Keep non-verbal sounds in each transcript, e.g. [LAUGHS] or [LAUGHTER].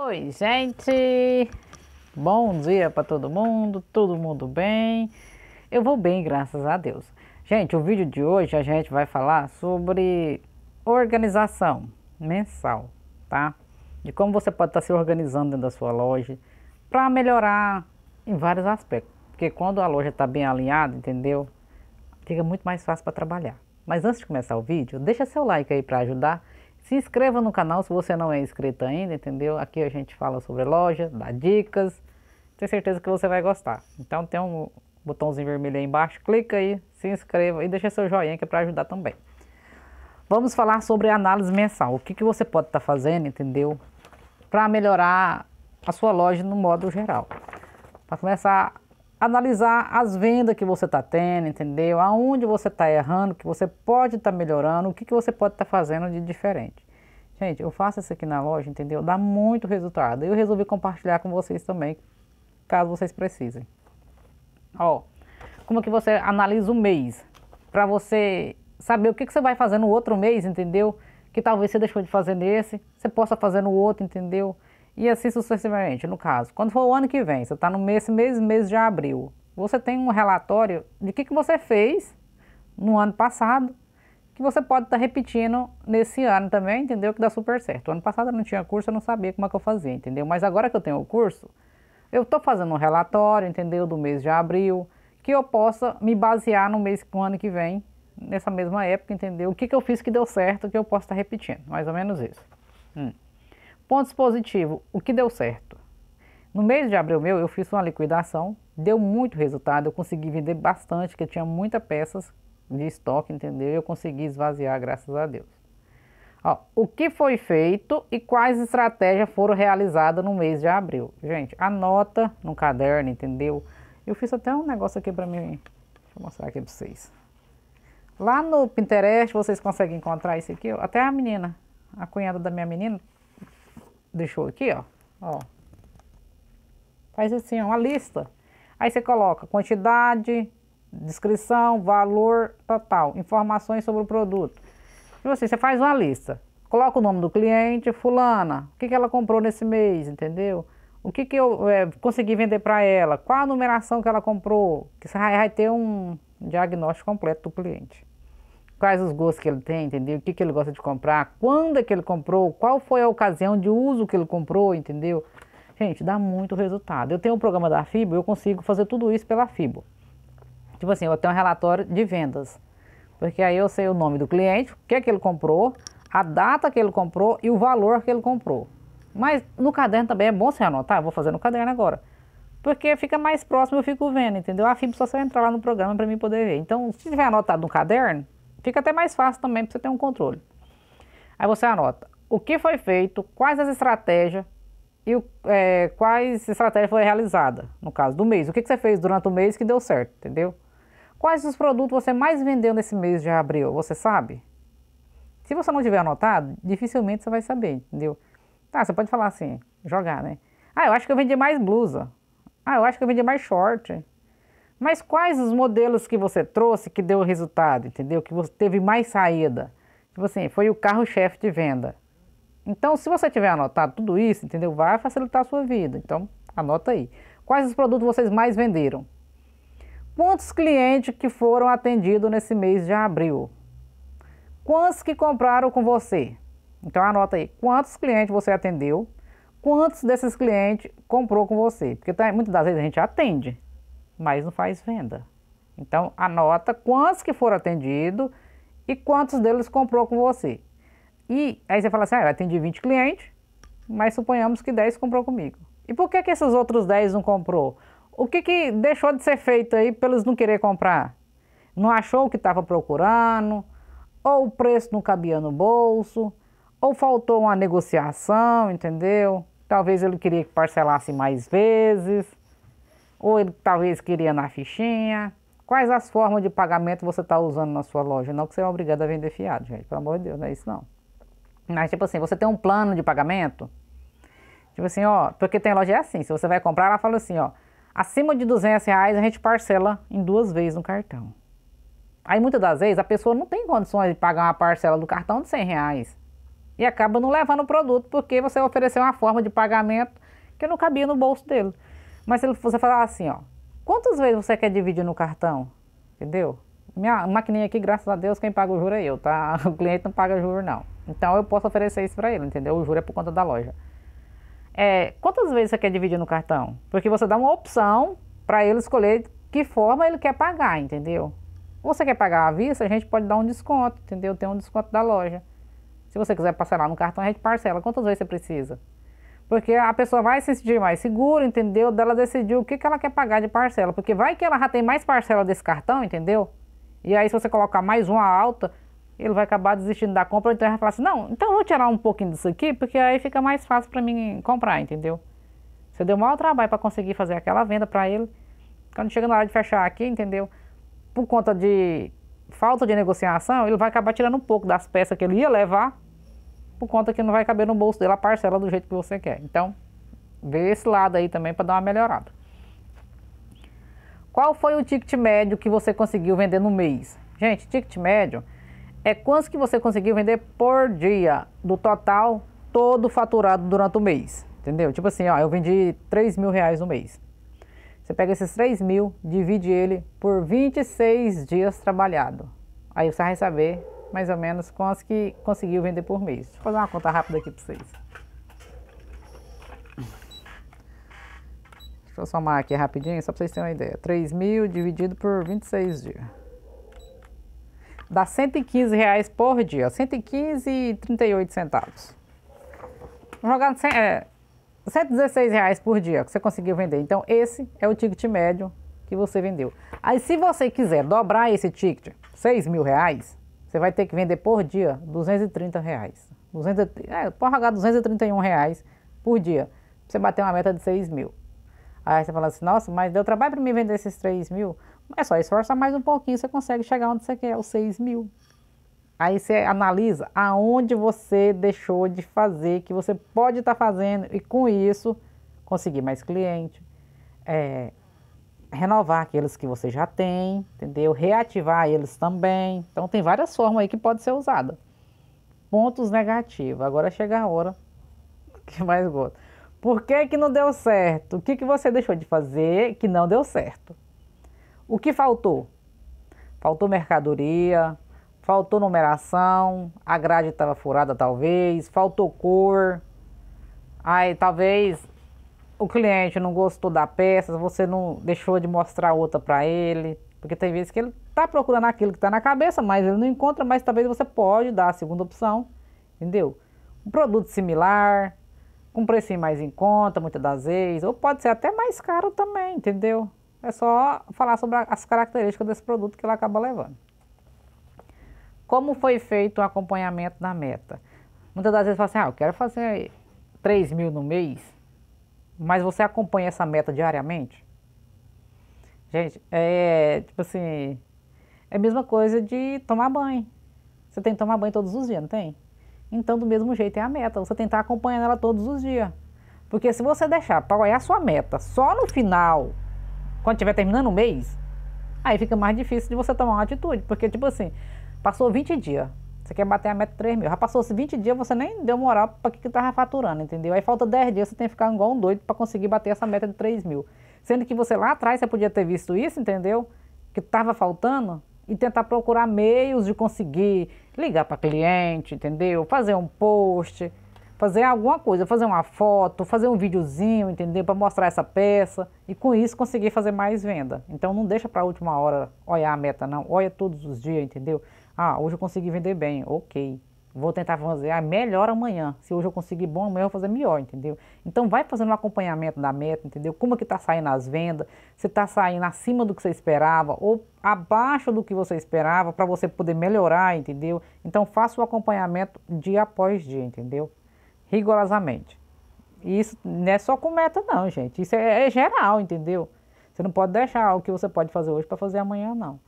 Oi, gente! Bom dia para todo mundo, todo mundo bem? Eu vou bem, graças a Deus. Gente, o vídeo de hoje a gente vai falar sobre organização mensal, tá? De como você pode estar tá se organizando dentro da sua loja para melhorar em vários aspectos. Porque quando a loja está bem alinhada, entendeu? Fica muito mais fácil para trabalhar. Mas antes de começar o vídeo, deixa seu like aí para ajudar se inscreva no canal se você não é inscrito ainda, entendeu? Aqui a gente fala sobre loja, dá dicas. Tenho certeza que você vai gostar. Então tem um botãozinho vermelho aí embaixo, clica aí, se inscreva e deixa seu joinha que é para ajudar também. Vamos falar sobre análise mensal. O que, que você pode estar tá fazendo, entendeu? Para melhorar a sua loja no modo geral. Para começar a analisar as vendas que você está tendo, entendeu? Aonde você está errando, que você pode estar tá melhorando, o que, que você pode estar tá fazendo de diferente. Gente, eu faço isso aqui na loja, entendeu? Dá muito resultado. Eu resolvi compartilhar com vocês também, caso vocês precisem. Ó, como é que você analisa o mês? Para você saber o que, que você vai fazer no outro mês, entendeu? Que talvez você deixou de fazer nesse, você possa fazer no outro, entendeu? E assim sucessivamente, no caso. Quando for o ano que vem, você está no mês, mês, mês de abril. Você tem um relatório de o que, que você fez no ano passado que você pode estar tá repetindo nesse ano também, entendeu? Que dá super certo. O ano passado eu não tinha curso, eu não sabia como é que eu fazia, entendeu? Mas agora que eu tenho o curso, eu estou fazendo um relatório, entendeu? Do mês de abril, que eu possa me basear no mês, no ano que vem, nessa mesma época, entendeu? O que, que eu fiz que deu certo, que eu posso estar tá repetindo, mais ou menos isso. Hum. Pontos positivos, o que deu certo? No mês de abril meu, eu fiz uma liquidação, deu muito resultado, eu consegui vender bastante, eu tinha muitas peças de estoque, entendeu? Eu consegui esvaziar, graças a Deus. Ó, o que foi feito e quais estratégias foram realizadas no mês de abril? Gente, anota no caderno, entendeu? Eu fiz até um negócio aqui para mim, deixa eu mostrar aqui para vocês. Lá no Pinterest vocês conseguem encontrar isso aqui, ó. até a menina, a cunhada da minha menina, deixou aqui, ó. ó. Faz assim, ó, uma lista. Aí você coloca quantidade, descrição, valor, total, informações sobre o produto. E você, você faz uma lista, coloca o nome do cliente, fulana, o que, que ela comprou nesse mês, entendeu? O que, que eu é, consegui vender para ela, qual a numeração que ela comprou, que você vai, vai ter um diagnóstico completo do cliente. Quais os gostos que ele tem, entendeu? O que, que ele gosta de comprar, quando é que ele comprou, qual foi a ocasião de uso que ele comprou, entendeu? Gente, dá muito resultado. Eu tenho um programa da FIBO, eu consigo fazer tudo isso pela FIBO. Tipo assim, eu tenho um relatório de vendas. Porque aí eu sei o nome do cliente, o que é que ele comprou, a data que ele comprou e o valor que ele comprou. Mas no caderno também é bom você anotar, eu vou fazer no caderno agora. Porque fica mais próximo, eu fico vendo, entendeu? A FIB só se eu entrar lá no programa para mim poder ver. Então, se tiver anotado no caderno, fica até mais fácil também para você ter um controle. Aí você anota o que foi feito, quais as estratégias e o, é, quais estratégias foi realizada, no caso do mês. O que, que você fez durante o mês que deu certo, entendeu? Quais os produtos você mais vendeu nesse mês de abril? Você sabe? Se você não tiver anotado, dificilmente você vai saber, entendeu? Tá, você pode falar assim, jogar, né? Ah, eu acho que eu vendi mais blusa. Ah, eu acho que eu vendi mais short. Mas quais os modelos que você trouxe que deu resultado, entendeu? Que você teve mais saída? Tipo assim, foi o carro-chefe de venda. Então, se você tiver anotado tudo isso, entendeu? Vai facilitar a sua vida. Então, anota aí. Quais os produtos vocês mais venderam? Quantos clientes que foram atendidos nesse mês de abril? Quantos que compraram com você? Então anota aí, quantos clientes você atendeu? Quantos desses clientes comprou com você? Porque tá, muitas das vezes a gente atende, mas não faz venda. Então anota quantos que foram atendidos e quantos deles comprou com você. E aí você fala assim, ah, eu atendi 20 clientes, mas suponhamos que 10 comprou comigo. E por que, que esses outros 10 não comprou? O que, que deixou de ser feito aí pelos não querer comprar? Não achou o que estava procurando? Ou o preço não cabia no bolso? Ou faltou uma negociação, entendeu? Talvez ele queria que parcelasse mais vezes, ou ele talvez queria na fichinha. Quais as formas de pagamento você está usando na sua loja? Não que você é obrigado a vender fiado, gente. Pelo amor de Deus, não é isso não. Mas, tipo assim, você tem um plano de pagamento? Tipo assim, ó, porque tem loja é assim, se você vai comprar, ela fala assim, ó, Acima de 200 reais a gente parcela em duas vezes no cartão. Aí muitas das vezes a pessoa não tem condições de pagar uma parcela do cartão de 100 reais e acaba não levando o produto porque você ofereceu uma forma de pagamento que não cabia no bolso dele. Mas se você falar assim, ó, quantas vezes você quer dividir no cartão? Entendeu? Minha maquininha aqui, graças a Deus, quem paga o juro é eu, tá? [LAUGHS] O cliente não paga juro, não. Então eu posso oferecer isso para ele, entendeu? O juro é por conta da loja é, quantas vezes você quer dividir no cartão? Porque você dá uma opção para ele escolher que forma ele quer pagar, entendeu? Você quer pagar à vista, a gente pode dar um desconto, entendeu? Tem um desconto da loja. Se você quiser parcelar no cartão, a gente parcela. Quantas vezes você precisa? Porque a pessoa vai se sentir mais segura, entendeu? Dela decidir o que, que ela quer pagar de parcela. Porque vai que ela já tem mais parcela desse cartão, entendeu? E aí, se você colocar mais uma alta, ele vai acabar desistindo da compra, ou então ele vai falar assim, não, então eu vou tirar um pouquinho disso aqui, porque aí fica mais fácil para mim comprar, entendeu? Você deu maior trabalho para conseguir fazer aquela venda para ele, quando chega na hora de fechar aqui, entendeu? Por conta de falta de negociação, ele vai acabar tirando um pouco das peças que ele ia levar, por conta que não vai caber no bolso dele a parcela do jeito que você quer. Então, vê esse lado aí também para dar uma melhorada. Qual foi o ticket médio que você conseguiu vender no mês? Gente, ticket médio é quantos que você conseguiu vender por dia do total todo faturado durante o mês. Entendeu? Tipo assim, ó, eu vendi 3 mil reais no mês. Você pega esses 3 mil, divide ele por 26 dias trabalhado. Aí você vai saber mais ou menos quantos que conseguiu vender por mês. Deixa eu fazer uma conta rápida aqui para vocês. Deixa eu somar aqui rapidinho, só para vocês terem uma ideia. 3 mil dividido por 26 dias dá 115 reais por dia, 115,38 centavos. Jogar é, 116 reais por dia que você conseguiu vender. Então esse é o ticket médio que você vendeu. Aí se você quiser dobrar esse ticket, 6 mil reais, você vai ter que vender por dia 230 reais. 200, é, pode jogar 231 reais por dia, pra você bater uma meta de 6 mil. Aí você fala assim, nossa, mas deu trabalho para mim vender esses 3 mil. É só esforçar mais um pouquinho, você consegue chegar onde você quer, os 6 mil. Aí você analisa aonde você deixou de fazer, que você pode estar tá fazendo, e com isso conseguir mais cliente, é, renovar aqueles que você já tem, entendeu? Reativar eles também. Então tem várias formas aí que pode ser usada. Pontos negativos. Agora chega a hora [LAUGHS] que mais gosto. Por que, que não deu certo? O que, que você deixou de fazer que não deu certo? O que faltou? Faltou mercadoria, faltou numeração, a grade estava furada talvez, faltou cor. Aí talvez o cliente não gostou da peça, você não deixou de mostrar outra para ele, porque tem vezes que ele está procurando aquilo que está na cabeça, mas ele não encontra, mas talvez você pode dar a segunda opção, entendeu? Um produto similar, um preço mais em conta, muitas das vezes, ou pode ser até mais caro também, entendeu? É só falar sobre as características desse produto que ela acaba levando. Como foi feito o acompanhamento da meta? Muitas das vezes fala assim, ah, eu quero fazer 3 mil no mês, mas você acompanha essa meta diariamente? Gente, é tipo assim, é a mesma coisa de tomar banho. Você tem que tomar banho todos os dias, não tem? Então, do mesmo jeito, é a meta. Você tem que estar acompanhando ela todos os dias. Porque se você deixar para olhar é a sua meta só no final quando estiver terminando o mês, aí fica mais difícil de você tomar uma atitude. Porque, tipo assim, passou 20 dias, você quer bater a meta 3 mil. Já passou 20 dias, você nem deu moral para que, que estava faturando, entendeu? Aí falta 10 dias, você tem que ficar igual um doido para conseguir bater essa meta de 3 mil. Sendo que você lá atrás, você podia ter visto isso, entendeu? Que estava faltando e tentar procurar meios de conseguir ligar para cliente, entendeu? Fazer um post, fazer alguma coisa, fazer uma foto, fazer um videozinho, entendeu? Para mostrar essa peça e com isso conseguir fazer mais venda. Então não deixa para a última hora olhar a meta não, olha todos os dias, entendeu? Ah, hoje eu consegui vender bem, ok. Vou tentar fazer a melhor amanhã. Se hoje eu conseguir bom, amanhã eu vou fazer melhor, entendeu? Então vai fazendo um acompanhamento da meta, entendeu? Como é que está saindo as vendas? Se está saindo acima do que você esperava ou abaixo do que você esperava para você poder melhorar, entendeu? Então faça o acompanhamento dia após dia, entendeu? rigorosamente. E isso não é só com meta, não, gente. Isso é, é geral, entendeu? Você não pode deixar o que você pode fazer hoje para fazer amanhã, não.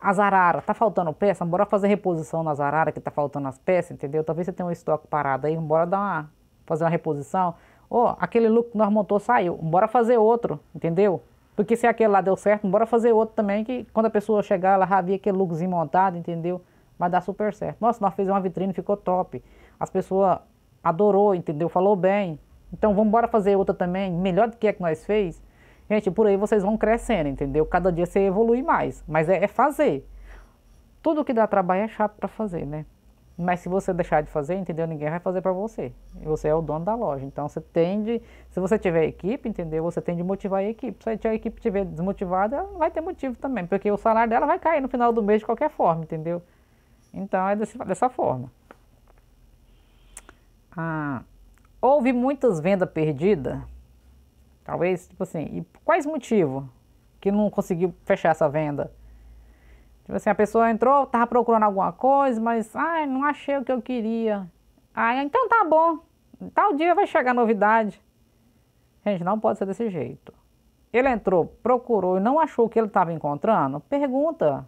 As araras, tá faltando peça? Bora fazer reposição nas araras que tá faltando as peças, entendeu? Talvez você tenha um estoque parado aí, bora dar uma, fazer uma reposição. Ô, oh, aquele look que nós montou saiu, bora fazer outro, entendeu? Porque se aquele lá deu certo, bora fazer outro também, que quando a pessoa chegar, ela já via aquele lookzinho montado, entendeu? Vai dar super certo. Nossa, nós fizemos uma vitrine, ficou top. As pessoas adorou, entendeu? Falou bem. Então vamos embora fazer outra também, melhor do que é que nós fez. Gente, por aí vocês vão crescendo, entendeu? Cada dia você evolui mais, mas é, é fazer. Tudo que dá trabalho é chato para fazer, né? Mas se você deixar de fazer, entendeu? Ninguém vai fazer para você. Você é o dono da loja. Então você tende, se você tiver equipe, entendeu? Você tem de motivar a equipe. Se a equipe estiver desmotivada, vai ter motivo também, porque o salário dela vai cair no final do mês de qualquer forma, entendeu? Então é dessa forma. Ah, houve muitas vendas perdidas? Talvez, tipo assim, e quais motivos que não conseguiu fechar essa venda? Tipo assim, a pessoa entrou, tava procurando alguma coisa, mas, ai, não achei o que eu queria. Ah, então tá bom, tal dia vai chegar novidade. Gente, não pode ser desse jeito. Ele entrou, procurou e não achou o que ele estava encontrando? Pergunta.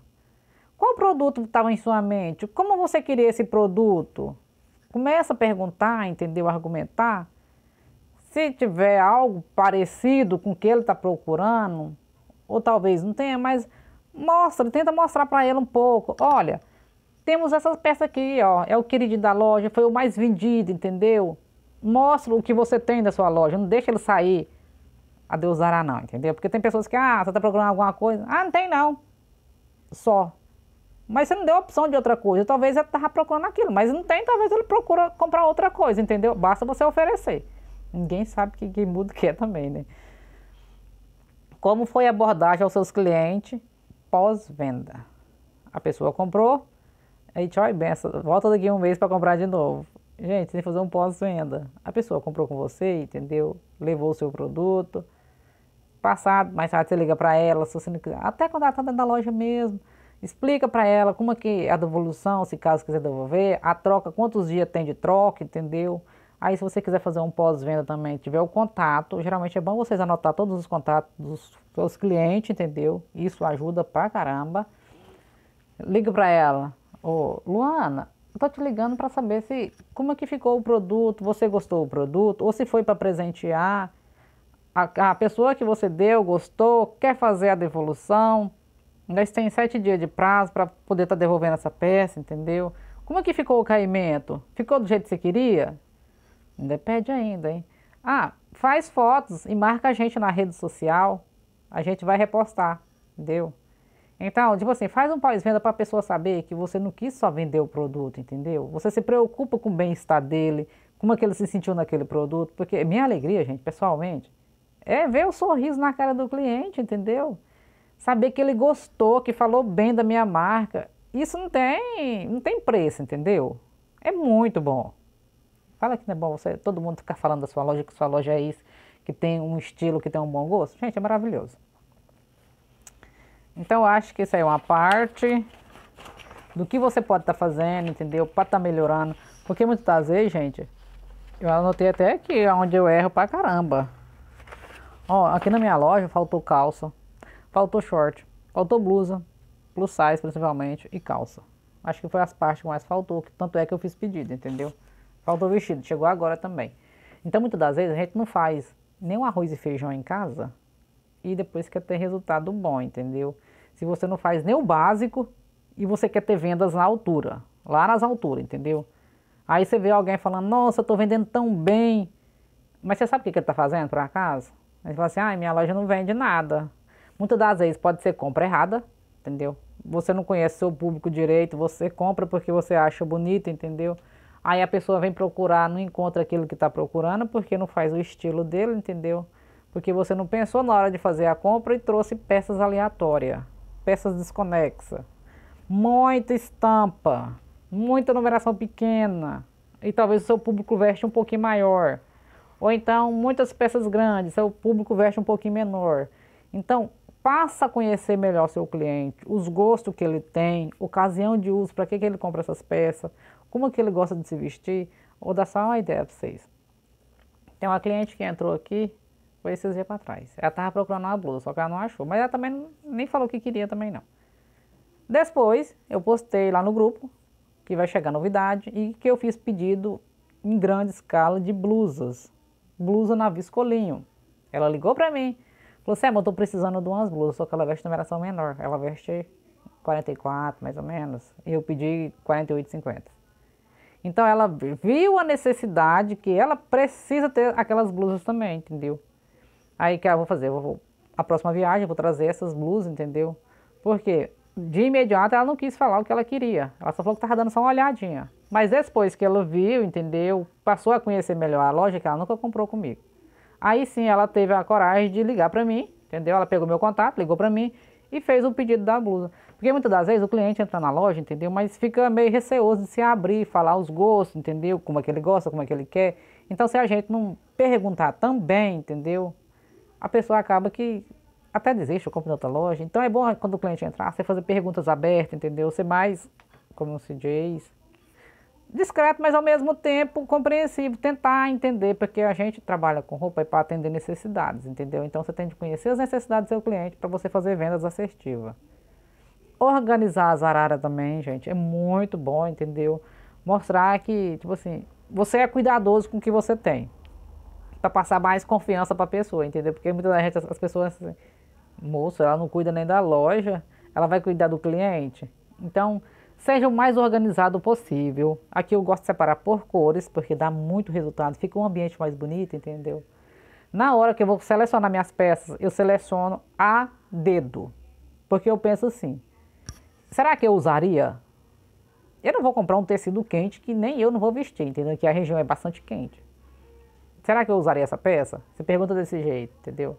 Qual produto estava em sua mente? Como você queria esse produto? Começa a perguntar, entendeu? Argumentar. Se tiver algo parecido com o que ele está procurando, ou talvez não tenha, mas mostra, tenta mostrar para ele um pouco. Olha, temos essas peças aqui, ó, é o queridinho da loja, foi o mais vendido, entendeu? Mostra o que você tem da sua loja, não deixa ele sair a Deus não, entendeu? Porque tem pessoas que, ah, você está procurando alguma coisa, ah, não tem não, só, mas você não deu opção de outra coisa. Talvez ele estava procurando aquilo, mas não tem, talvez ele procura comprar outra coisa, entendeu? Basta você oferecer. Ninguém sabe que, que muda que é também, né? Como foi a abordagem aos seus clientes pós-venda? A pessoa comprou, aí tchau e benção, volta daqui um mês para comprar de novo. Gente, tem que fazer um pós-venda. A pessoa comprou com você, entendeu? Levou o seu produto. Passado, mais tarde você liga para ela, se você não quiser. Até quando ela está dentro da loja mesmo. Explica para ela como é que é a devolução, se caso quiser devolver, a troca, quantos dias tem de troca, entendeu? Aí se você quiser fazer um pós-venda também, tiver o contato, geralmente é bom vocês anotar todos os contatos dos seus clientes, entendeu? Isso ajuda pra caramba. Liga para ela. Ô, Luana, eu tô te ligando para saber se como é que ficou o produto, você gostou do produto ou se foi para presentear. A, a pessoa que você deu gostou, quer fazer a devolução, eles tem sete dias de prazo para poder estar tá devolvendo essa peça, entendeu? Como é que ficou o caimento? Ficou do jeito que você queria? Ainda pede ainda, hein? Ah, faz fotos e marca a gente na rede social. A gente vai repostar, entendeu? Então, tipo assim, faz um pós-venda para a pessoa saber que você não quis só vender o produto, entendeu? Você se preocupa com o bem-estar dele, como é que ele se sentiu naquele produto. Porque é minha alegria, gente, pessoalmente, é ver o sorriso na cara do cliente, entendeu? Saber que ele gostou, que falou bem da minha marca, isso não tem, não tem preço, entendeu? É muito bom. Fala que não é bom você, todo mundo ficar falando da sua loja, que sua loja é isso, que tem um estilo, que tem um bom gosto. Gente, é maravilhoso. Então eu acho que isso aí é uma parte do que você pode estar tá fazendo, entendeu? Para estar tá melhorando. Porque muitas das vezes, gente, eu anotei até aqui onde eu erro pra caramba. Ó, aqui na minha loja faltou calça. Faltou short, faltou blusa, plus size principalmente e calça. Acho que foi as partes que mais faltou, que tanto é que eu fiz pedido, entendeu? Faltou vestido, chegou agora também. Então muitas das vezes a gente não faz nem arroz e feijão em casa e depois quer ter resultado bom, entendeu? Se você não faz nem o básico e você quer ter vendas na altura, lá nas alturas, entendeu? Aí você vê alguém falando, nossa, eu tô vendendo tão bem. Mas você sabe o que, que ele tá fazendo por acaso? Aí você fala assim, ai, ah, minha loja não vende nada. Muitas das vezes pode ser compra errada, entendeu? Você não conhece seu público direito, você compra porque você acha bonito, entendeu? Aí a pessoa vem procurar, não encontra aquilo que está procurando porque não faz o estilo dele, entendeu? Porque você não pensou na hora de fazer a compra e trouxe peças aleatórias, peças desconexas, muita estampa, muita numeração pequena e talvez o seu público veste um pouquinho maior. Ou então muitas peças grandes, seu público veste um pouquinho menor. Então, passa a conhecer melhor seu cliente, os gostos que ele tem, ocasião de uso, para que, que ele compra essas peças, como que ele gosta de se vestir, vou dar só uma ideia para vocês. Tem uma cliente que entrou aqui, foi esses dias para trás. Ela estava procurando uma blusa, só que ela não achou. Mas ela também nem falou que queria também não. Depois, eu postei lá no grupo que vai chegar novidade e que eu fiz pedido em grande escala de blusas. Blusa na viscolinho. Ela ligou para mim. Falou, assim, é, eu tô precisando de umas blusas, só que ela veste numeração menor. Ela veste 44, mais ou menos. E eu pedi 48,50. Então ela viu a necessidade que ela precisa ter aquelas blusas também, entendeu? Aí que eu ah, vou fazer, eu vou, a próxima viagem eu vou trazer essas blusas, entendeu? Porque de imediato ela não quis falar o que ela queria. Ela só falou que estava dando só uma olhadinha. Mas depois que ela viu, entendeu? Passou a conhecer melhor a loja que ela nunca comprou comigo. Aí sim ela teve a coragem de ligar para mim, entendeu? Ela pegou meu contato, ligou para mim e fez o pedido da blusa. Porque muitas das vezes o cliente entra na loja, entendeu? Mas fica meio receoso de se abrir, falar os gostos, entendeu? Como é que ele gosta, como é que ele quer. Então se a gente não perguntar também, entendeu? A pessoa acaba que até desiste, eu compro em outra loja. Então é bom quando o cliente entrar, você fazer perguntas abertas, entendeu? Ser mais, como se diz, discreto, mas ao mesmo tempo compreensivo, tentar entender, porque a gente trabalha com roupa e para atender necessidades, entendeu? Então você tem que conhecer as necessidades do seu cliente para você fazer vendas assertivas. Organizar as araras também, gente, é muito bom, entendeu? Mostrar que, tipo assim, você é cuidadoso com o que você tem, para passar mais confiança para a pessoa, entendeu? Porque muitas das vezes as pessoas, assim, moço, ela não cuida nem da loja, ela vai cuidar do cliente. Então, Seja o mais organizado possível. Aqui eu gosto de separar por cores, porque dá muito resultado. Fica um ambiente mais bonito, entendeu? Na hora que eu vou selecionar minhas peças, eu seleciono a dedo. Porque eu penso assim, será que eu usaria? Eu não vou comprar um tecido quente que nem eu não vou vestir, entendeu? Que a região é bastante quente. Será que eu usaria essa peça? Você pergunta desse jeito, entendeu?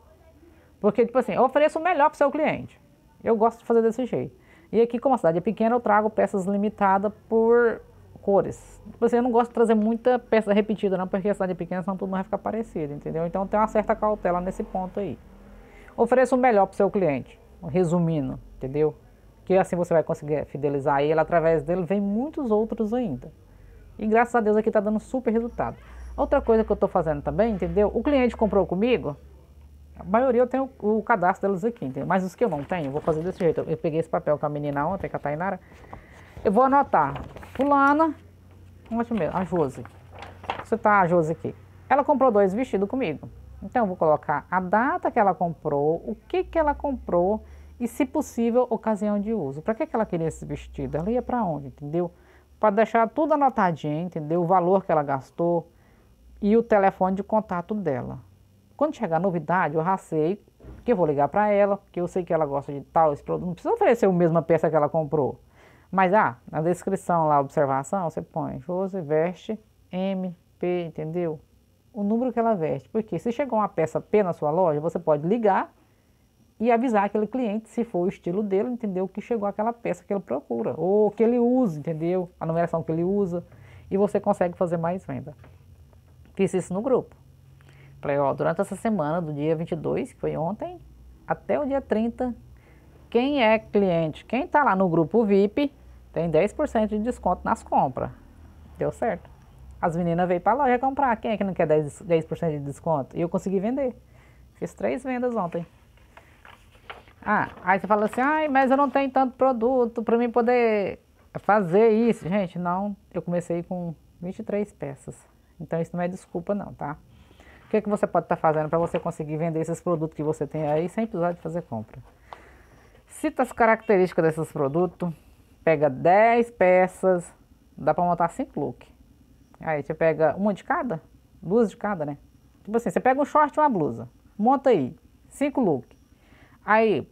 Porque, tipo assim, eu ofereço o melhor para o seu cliente. Eu gosto de fazer desse jeito. E aqui, como a cidade é pequena, eu trago peças limitadas por cores. Tipo assim, eu não gosto de trazer muita peça repetida, não, porque a cidade é pequena, senão tudo vai ficar parecido, entendeu? Então tem uma certa cautela nesse ponto aí. Ofereça o melhor para o seu cliente, resumindo, entendeu? Que assim você vai conseguir fidelizar ele, através dele vem muitos outros ainda. E graças a Deus aqui está dando super resultado. Outra coisa que eu estou fazendo também, entendeu? O cliente comprou comigo, a maioria eu tenho o, cadastro delas aqui, entendeu? Mas os que eu não tenho, eu vou fazer desse jeito. Eu peguei esse papel com a menina ontem, com a Tainara. Eu vou anotar. Fulana, é a Josi. Você tá a Josi aqui. Ela comprou dois vestidos comigo. Então eu vou colocar a data que ela comprou, o que que ela comprou e, se possível, ocasião de uso. Para que que ela queria esse vestido? Ela ia para onde, entendeu? Para deixar tudo anotadinho, entendeu? O valor que ela gastou e o telefone de contato dela. Quando chegar novidade, eu já sei que eu vou ligar para ela, que eu sei que ela gosta de tal, esse produto. Não precisa oferecer a mesma peça que ela comprou. Mas, ah, na descrição lá, observação, você põe Jose veste MP, entendeu? O número que ela veste. Porque se chegou uma peça P na sua loja, você pode ligar e avisar aquele cliente, se for o estilo dele, entendeu? Que chegou aquela peça que ele procura, ou que ele usa, entendeu? A numeração que ele usa, e você consegue fazer mais venda. Fiz isso no grupo. Falei, ó, durante essa semana, do dia 22, que foi ontem, até o dia 30, quem é cliente, quem está lá no grupo VIP, tem 10% de desconto nas compras. Deu certo. As meninas veio para loja comprar. Quem é que não quer 10%, 10 de desconto? E eu consegui vender. Fiz três vendas ontem. Ah, aí você fala assim, ai, mas eu não tenho tanto produto para mim poder fazer isso. Gente, não, eu comecei com 23 peças. Então isso não é desculpa não, tá? que, que você pode estar tá fazendo para você conseguir vender esses produtos que você tem aí sem precisar de fazer compra? Cita as características desses produtos, pega 10 peças, dá para montar 5 looks. Aí você pega uma de cada, duas de cada, né? Tipo assim, você pega um short e uma blusa, monta aí, 5 looks. Aí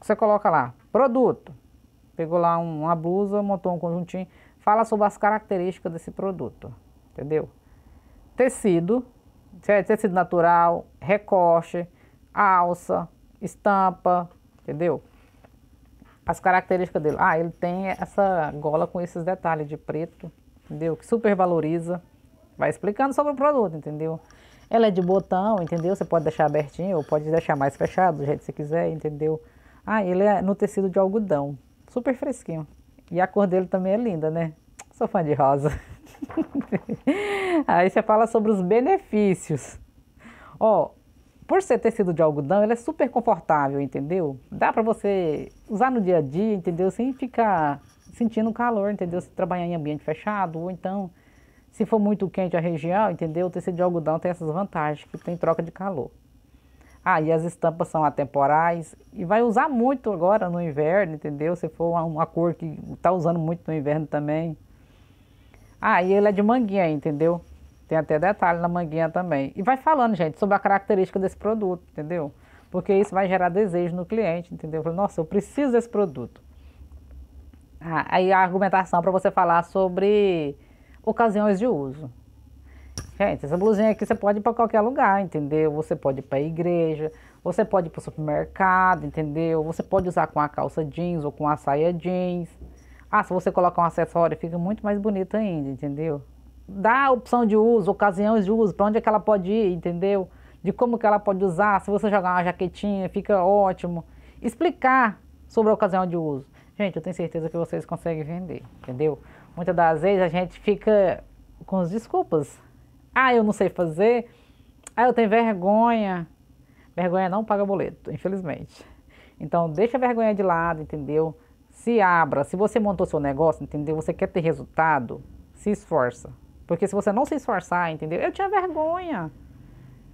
você coloca lá, produto, pegou lá uma blusa, montou um conjuntinho, fala sobre as características desse produto, entendeu? Tecido, é tecido natural, recorte, alça, estampa, entendeu? As características dele. Ah, ele tem essa gola com esses detalhes de preto, entendeu? Que super valoriza Vai explicando sobre o produto, entendeu? Ela é de botão, entendeu? Você pode deixar abertinho ou pode deixar mais fechado, do jeito que você quiser, entendeu? Ah, ele é no tecido de algodão, super fresquinho. E a cor dele também é linda, né? Sou fã de rosa. [LAUGHS] [LAUGHS] Aí você fala sobre os benefícios. Ó, por ser tecido de algodão, ele é super confortável, entendeu? Dá para você usar no dia a dia, entendeu? Sem ficar sentindo calor, entendeu? Se trabalhar em ambiente fechado ou então se for muito quente a região, entendeu? O tecido de algodão tem essas vantagens, que tem troca de calor. Ah, e as estampas são atemporais e vai usar muito agora no inverno, entendeu? Se for uma, uma cor que está usando muito no inverno também. Ah, e ele é de manguinha, entendeu? Tem até detalhe na manguinha também. E vai falando, gente, sobre a característica desse produto, entendeu? Porque isso vai gerar desejo no cliente, entendeu? Nossa, eu preciso desse produto. Ah, aí a argumentação para você falar sobre ocasiões de uso. Gente, essa blusinha aqui você pode ir para qualquer lugar, entendeu? Você pode ir para a igreja, você pode ir para o supermercado, entendeu? Você pode usar com a calça jeans ou com a saia jeans. Ah, se você colocar um acessório, fica muito mais bonito ainda, entendeu? Dá opção de uso, ocasiões de uso, para onde é que ela pode ir, entendeu? De como que ela pode usar, se você jogar uma jaquetinha, fica ótimo. Explicar sobre a ocasião de uso. Gente, eu tenho certeza que vocês conseguem vender, entendeu? Muitas das vezes a gente fica com as desculpas. Ah, eu não sei fazer. Ah, eu tenho vergonha. Vergonha não paga boleto, infelizmente. Então, deixa a vergonha de lado, entendeu? Se abra. Se você montou seu negócio, entendeu? Você quer ter resultado, se esforça. Porque se você não se esforçar, entendeu? Eu tinha vergonha.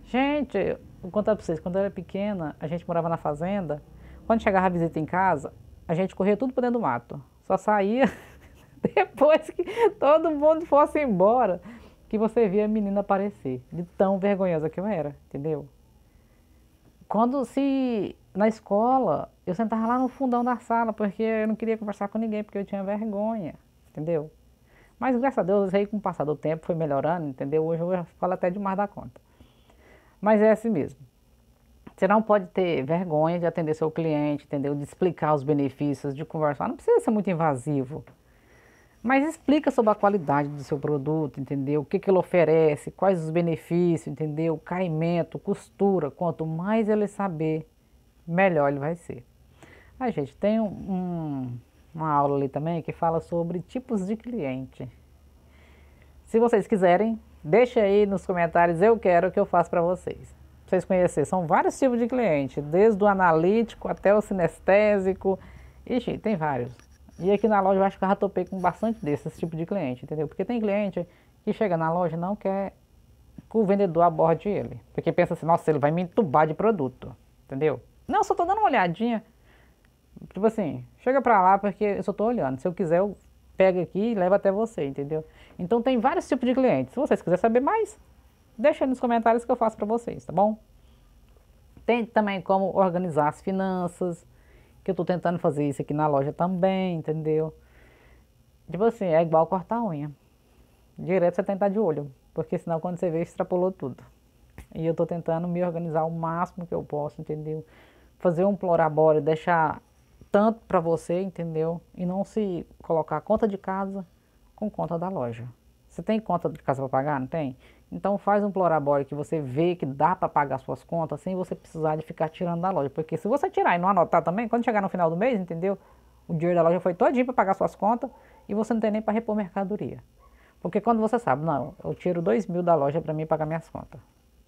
Gente, vou contar pra vocês, quando eu era pequena, a gente morava na fazenda. Quando chegava a visita em casa, a gente corria tudo pra dentro do mato. Só saía [LAUGHS] depois que todo mundo fosse embora, que você via a menina aparecer. De tão vergonhosa que eu era, entendeu? Quando se na escola, eu sentava lá no fundão da sala, porque eu não queria conversar com ninguém, porque eu tinha vergonha, entendeu? Mas graças a Deus, aí com o passar do tempo foi melhorando, entendeu? Hoje eu falo até demais da conta. Mas é assim mesmo. Você não pode ter vergonha de atender seu cliente, entendeu? De explicar os benefícios, de conversar. Não precisa ser muito invasivo. Mas explica sobre a qualidade do seu produto, entendeu? O que, que ele oferece, quais os benefícios, entendeu? Caimento, costura. Quanto mais ele saber, melhor ele vai ser. Aí, gente, tem um, uma aula ali também que fala sobre tipos de cliente. Se vocês quiserem, deixe aí nos comentários, eu quero que eu faça para vocês. Pra vocês conhecerem, são vários tipos de cliente, desde o analítico até o sinestésico, ixi, tem vários. E aqui na loja eu acho que eu já topei com bastante desses tipos de cliente, entendeu? Porque tem cliente que chega na loja e não quer que o vendedor aborde ele, porque pensa assim, nossa, ele vai me entubar de produto, entendeu? Não, eu só tô dando uma olhadinha. Tipo assim, chega pra lá porque eu só tô olhando. Se eu quiser, eu pego aqui e levo até você, entendeu? Então tem vários tipos de clientes. Se vocês quiserem saber mais, deixa aí nos comentários que eu faço pra vocês, tá bom? Tem também como organizar as finanças, que eu tô tentando fazer isso aqui na loja também, entendeu? Tipo assim, é igual cortar unha. Direto você tentar tá de olho, porque senão quando você vê, extrapolou tudo. E eu tô tentando me organizar o máximo que eu posso, entendeu? fazer um plorabório, deixar tanto para você, entendeu? E não se colocar conta de casa com conta da loja. Você tem conta de casa para pagar, não tem? Então faz um plorabório que você vê que dá para pagar suas contas sem você precisar de ficar tirando da loja. Porque se você tirar e não anotar também, quando chegar no final do mês, entendeu? O dinheiro da loja foi todinho para pagar suas contas e você não tem nem para repor mercadoria. Porque quando você sabe, não, eu tiro dois mil da loja para mim pagar minhas contas.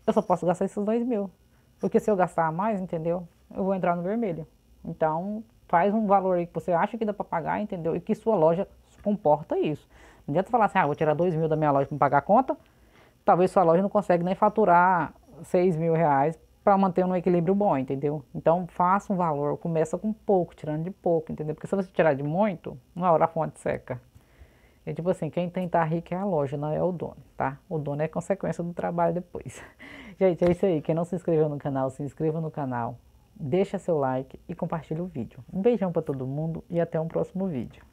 Eu só posso gastar esses dois mil. Porque se eu gastar mais, entendeu? eu vou entrar no vermelho. Então, faz um valor aí que você acha que dá para pagar, entendeu? E que sua loja comporta isso. Não adianta falar assim, ah, vou tirar 2 mil da minha loja para pagar a conta. Talvez sua loja não consegue nem faturar 6 mil reais para manter um equilíbrio bom, entendeu? Então, faça um valor, começa com pouco, tirando de pouco, entendeu? Porque se você tirar de muito, uma hora a fonte seca. É tipo assim, quem tentar rico é a loja, não é o dono, tá? O dono é consequência do trabalho depois. [LAUGHS] Gente, é isso aí. Quem não se inscreveu no canal, se inscreva no canal deixa seu like e compartilha o vídeo. Um beijão para todo mundo e até um próximo vídeo.